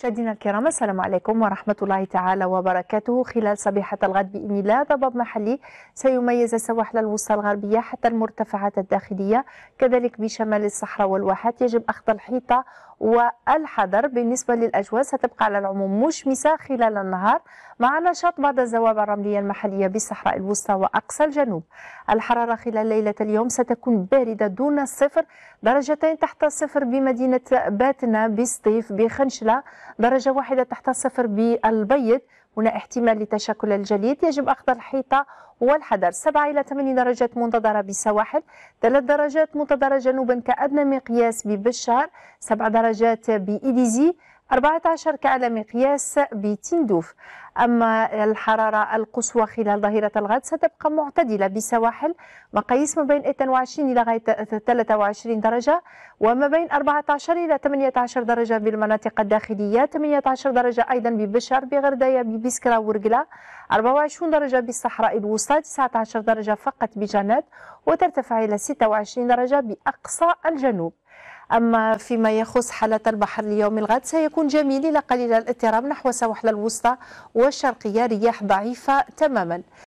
مشاهدينا الكرام السلام عليكم ورحمة الله تعالى وبركاته خلال صبيحة الغد بإذن الله ضباب محلي سيميز السواحل الوسطى الغربية حتى المرتفعات الداخلية كذلك بشمال الصحراء والواحات يجب أخذ الحيطة والحذر بالنسبة للأجواء ستبقى على العموم مشمسة خلال النهار مع نشاط بعض الزوابع الرملية المحلية بالصحراء الوسطى وأقصى الجنوب الحرارة خلال ليلة اليوم ستكون باردة دون الصفر درجتين تحت الصفر بمدينة باتنا بسطيف بخنشلة درجة واحدة تحت الصفر بالبيض هنا احتمال لتشكل الجليد يجب أخذ الحيطة والحذر 7 إلى 8 درجات منتظرة بسواحل 3 درجات منتظرة جنوبا كأدنى مقياس ببشار 7 درجات بإيديزي 14 كعلى مقياس بتندوف أما الحرارة القصوى خلال ظهيرة الغد ستبقى معتدلة بسواحل مقاييس ما بين 22 إلى غاية 23 درجة وما بين 14 إلى 18 درجة بالمناطق الداخلية 18 درجة أيضا ببشر بغردية ببسكرة ورقلة 24 درجة بالصحراء الوسطى 19 درجة فقط بجنات وترتفع إلى 26 درجة بأقصى الجنوب أما فيما يخص حالة البحر اليوم الغد سيكون جميل إلى قليل الاضطراب نحو سواحل الوسطى والشرقية رياح ضعيفة تماما